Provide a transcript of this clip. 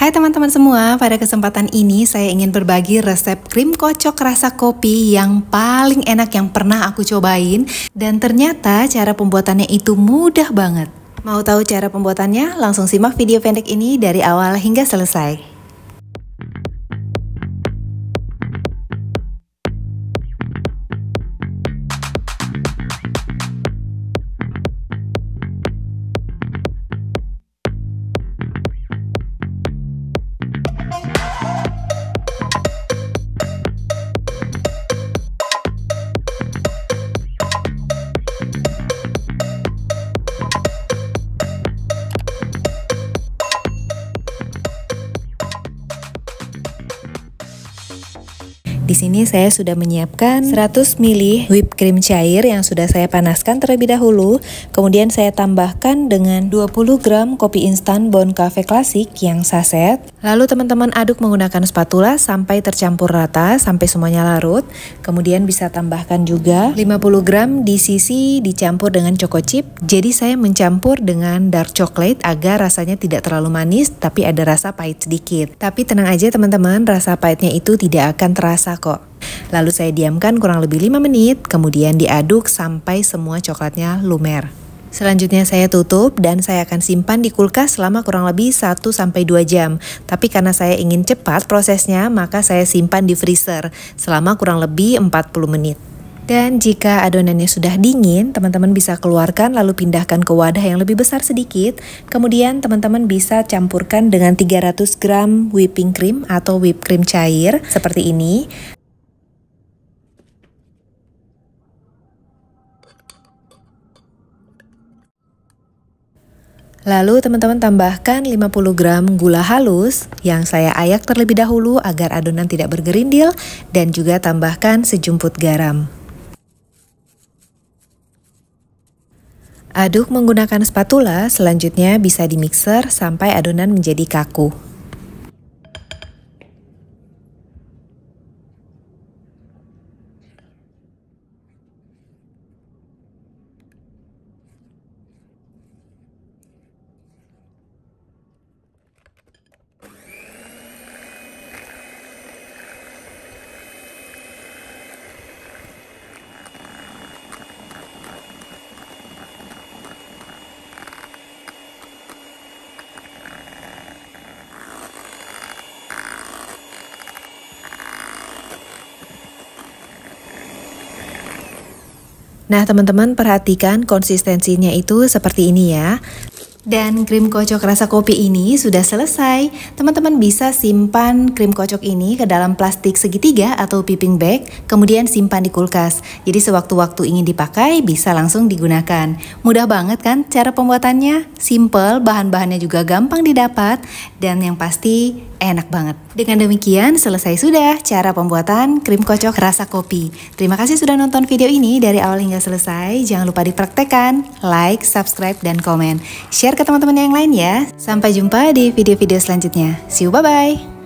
Hai teman-teman semua, pada kesempatan ini saya ingin berbagi resep krim kocok rasa kopi yang paling enak yang pernah aku cobain dan ternyata cara pembuatannya itu mudah banget. Mau tahu cara pembuatannya? Langsung simak video pendek ini dari awal hingga selesai. Di sini saya sudah menyiapkan 100 ml whipped cream cair yang sudah saya panaskan terlebih dahulu. Kemudian saya tambahkan dengan 20 gram kopi instan Bon Cafe Klasik yang saset. Lalu teman-teman aduk menggunakan spatula sampai tercampur rata, sampai semuanya larut. Kemudian bisa tambahkan juga 50 gram di sisi dicampur dengan choco chip. Jadi saya mencampur dengan dark chocolate agar rasanya tidak terlalu manis tapi ada rasa pahit sedikit. Tapi tenang aja teman-teman, rasa pahitnya itu tidak akan terasa kok. Lalu saya diamkan kurang lebih 5 menit, kemudian diaduk sampai semua coklatnya lumer. Selanjutnya saya tutup dan saya akan simpan di kulkas selama kurang lebih 1-2 jam. Tapi karena saya ingin cepat prosesnya, maka saya simpan di freezer selama kurang lebih 40 menit. Dan jika adonannya sudah dingin, teman-teman bisa keluarkan lalu pindahkan ke wadah yang lebih besar sedikit. Kemudian teman-teman bisa campurkan dengan 300 gram whipping cream atau whipped cream cair seperti ini. Lalu teman-teman tambahkan 50 gram gula halus yang saya ayak terlebih dahulu agar adonan tidak bergerindil dan juga tambahkan sejumput garam. Aduk menggunakan spatula, selanjutnya bisa dimixer sampai adonan menjadi kaku. Nah, teman-teman perhatikan konsistensinya itu seperti ini ya. Dan krim kocok rasa kopi ini sudah selesai. Teman-teman bisa simpan krim kocok ini ke dalam plastik segitiga atau piping bag, kemudian simpan di kulkas. Jadi sewaktu-waktu ingin dipakai bisa langsung digunakan. Mudah banget kan cara pembuatannya? Simple, bahan-bahannya juga gampang didapat dan yang pasti enak banget. Dengan demikian, selesai sudah cara pembuatan krim kocok rasa kopi. Terima kasih sudah nonton video ini dari awal hingga selesai. Jangan lupa dipraktekan, like, subscribe, dan komen. Share ke teman-teman yang lain ya. Sampai jumpa di video-video selanjutnya. See you, bye-bye!